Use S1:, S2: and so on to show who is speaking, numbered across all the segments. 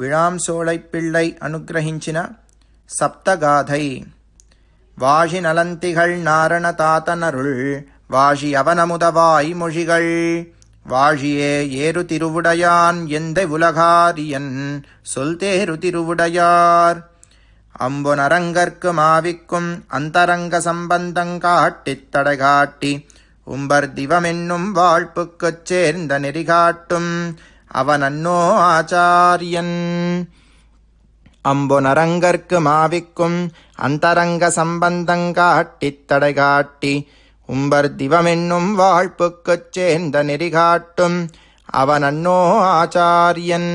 S1: విళాంసోళై பிள்ளை అనుగ్రహించిన சப்தகாதை washi நலந்திகள் நாரண தாத்தனருள் washi அவனமுதவாய் மொழிகள் வாழியே ஏறு திருவுடையான் எந்த உலகாரியன் சொல் தேரு திருவுடையார் அம்பு நரங்கற்கு மாவிக்கும் அந்தரங்க சம்பந்தங்காட்டித் காட்டித் தடகாட்டி உம்பர் திவமென்னும் வாழ்ப்புக்குச் சேர்ந்த நெறிகாட்டும் அவனன்னோ ஆச்சாரியன் அம்பு நரங்கற்கு மாவிக்கும் அந்தரங்க தடை காட்டி உம்பர் திவமென்னும் வாழ்ப்புக்குச் சேர்ந்த நெறிகாட்டும் அவன் அன்னோ ஆச்சாரியன்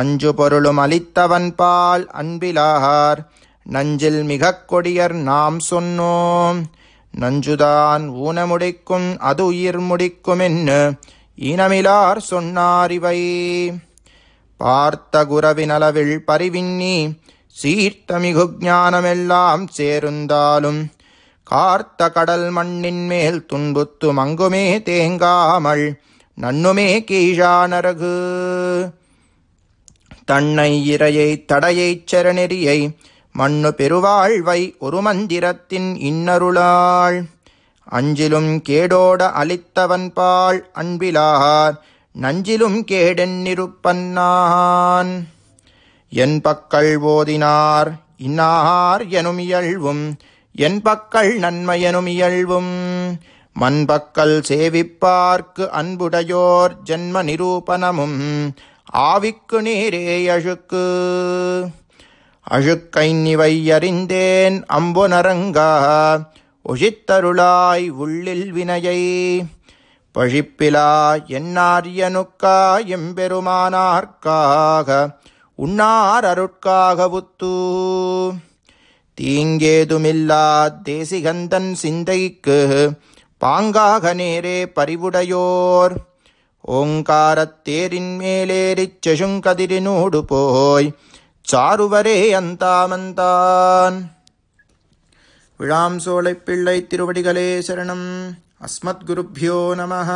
S1: அஞ்சு பொருளும் அளித்தவன் பால் அன்பிலாகார் நஞ்சில் மிகக் கொடியர் நாம் சொன்னோம் நஞ்சுதான் ஊனமுடிக்கும் அது உயிர் முடிக்குமென்னு இனமிலார் சொன்னாரிவை பார்த்த குரவினளவில் பரிவின்னி சீர்த்தமிகு ஞானமெல்லாம் சேருந்தாலும் கார்த்த கடல் மண்ணின் மேல் துன்புத்து மங்குமே தேங்காமல் நன்னுமே கீழா நரகு தன்னை இறையை தடையைச் சரணெறியை மண்ணு பெருவாழ்வை ஒரு மந்திரத்தின் இன்னருளாள் அஞ்சிலும் கேடோட அளித்தவன்பால் அன்பிலார் நஞ்சிலும் கேடென்னிருப்பன்னான் என் பக்கள் ஓதினார் இன்னார் எனும் இயல்வும் என் பக்கள் நன்மையெனும் இயல்வும் மண்பக்கல் சேவிப்பார்க்கு அன்புடையோர் ஜென்ம நிரூபணமும் ஆவிக்கு நீரே அழுக்கு அழுக்கை நிவையறிந்தேன் அம்பு நரங்கா ஒழித்தருளாய் உள்ளில் வினையை பழிப்பிலா என்னாரியனுக்கா எம்பெருமானார்க்காக உன்னார் அருட்காக உத்தூ தீங்கேதுமில்லா தேசிகந்தன் சிந்தைக்கு பாங்காக நேரே பறிவுடையோர் ஓங்காரத்தேரின் மேலேறிச் செழுங்கதிரினோடு போய் சாருவரே அந்தாமந்தான் विळां तिरुवडिगले शरणम् अस्मद्गुरुभ्यो नमः